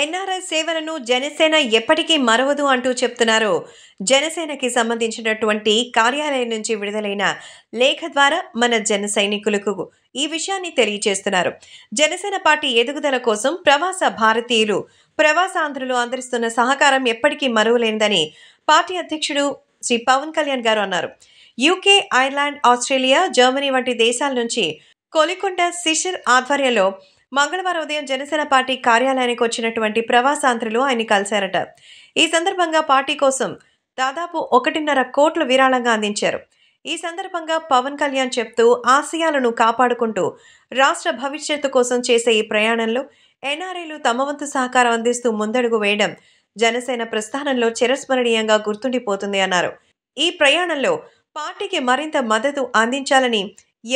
NRI సేవలను జనసేన ఎప్పటికీ మరవదు అంటూ చెప్తున్నారు జనసేనకి సంబంధించినటువంటి కార్యాలయం నుంచి విడుదలైన లేఖ ద్వారా మన జన సైనికులకు ఈ విషయాన్ని తెలియజేస్తున్నారు జనసేన పార్టీ ఎదుగుదల కోసం ప్రవాస భారతీయులు ప్రవాసాంధ్రులు అందరిస్తున్న సహకారం ఎప్పటికీ మరువలేనిదని పార్టీ అధ్యక్షుడు శ్రీ పవన్ కళ్యాణ్ గారు అన్నారు యూకే ఐర్లాండ్ ఆస్ట్రేలియా జర్మనీ వంటి దేశాల నుంచి కొలికొండ శిశిర్ ఆధ్వర్యంలో మంగళవారం ఉదయం జనసేన పార్టీ కార్యాలయానికి వచ్చినటువంటి ప్రవాసాంధ్రులు ఆయన్ని కలిశారట ఈ సందర్భంగా పార్టీ కోసం దాదాపు ఒకటిన్నర కోట్ల విరాళంగా అందించారు ఈ సందర్భంగా పవన్ కళ్యాణ్ చెప్తూ ఆశయాలను కాపాడుకుంటూ రాష్ట్ర భవిష్యత్తు కోసం చేసే ఈ ప్రయాణంలో ఎన్ఆర్ఐలు తమ వంతు సహకారం అందిస్తూ ముందడుగు వేయడం జనసేన ప్రస్థానంలో చిరస్మరణీయంగా గుర్తుండిపోతుంది అన్నారు ఈ ప్రయాణంలో పార్టీకి మరింత మద్దతు అందించాలని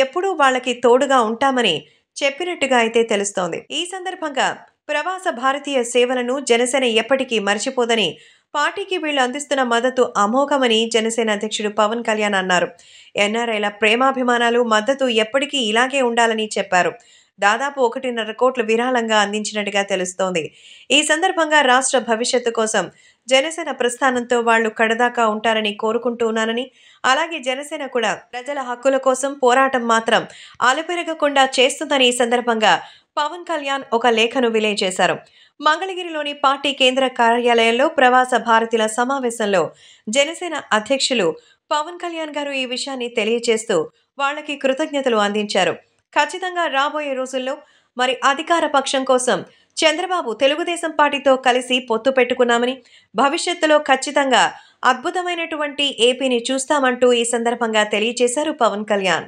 ఎప్పుడూ వాళ్ళకి తోడుగా ఉంటామని చెప్పినట్టుగా అయితే తెలుస్తోంది ఈ సందర్భంగా ప్రవాస భారతీయ సేవలను జనసేన ఎప్పటికీ మర్చిపోదని పార్టీకి వీళ్ళు అందిస్తున్న మద్దతు అమోఘమని జనసేన అధ్యక్షుడు పవన్ కళ్యాణ్ అన్నారు ఎన్ఆర్ఐల ప్రేమాభిమానాలు మద్దతు ఎప్పటికీ ఇలాగే ఉండాలని చెప్పారు దాదాపు ఒకటిన్నర కోట్లు విరాళంగా అందించినట్టుగా తెలుస్తోంది ఈ సందర్భంగా రాష్ట్ర భవిష్యత్తు కోసం జనసేన ప్రస్థానంతో వాళ్ళు కడదాకా ఉంటారని కోరుకుంటున్నానని అలాగే జనసేన కూడా ప్రజల హక్కుల కోసం పోరాటం మాత్రం అలుపెరగకుండా చేస్తుందని ఈ సందర్భంగా పవన్ కళ్యాణ్ ఒక లేఖను చేశారు మంగళగిరిలోని పార్టీ కేంద్ర కార్యాలయంలో ప్రవాస భారతీల సమావేశంలో జనసేన అధ్యక్షులు పవన్ కళ్యాణ్ గారు ఈ విషయాన్ని తెలియజేస్తూ వాళ్ళకి కృతజ్ఞతలు అందించారు ఖచ్చితంగా రాబోయే రోజుల్లో మరి అధికార పక్షం కోసం చంద్రబాబు తెలుగుదేశం పార్టీతో కలిసి పొత్తు పెట్టుకున్నామని భవిష్యత్తులో ఖచ్చితంగా అద్భుతమైనటువంటి ఏపీని చూస్తామంటూ ఈ సందర్భంగా తెలియజేశారు పవన్ కళ్యాణ్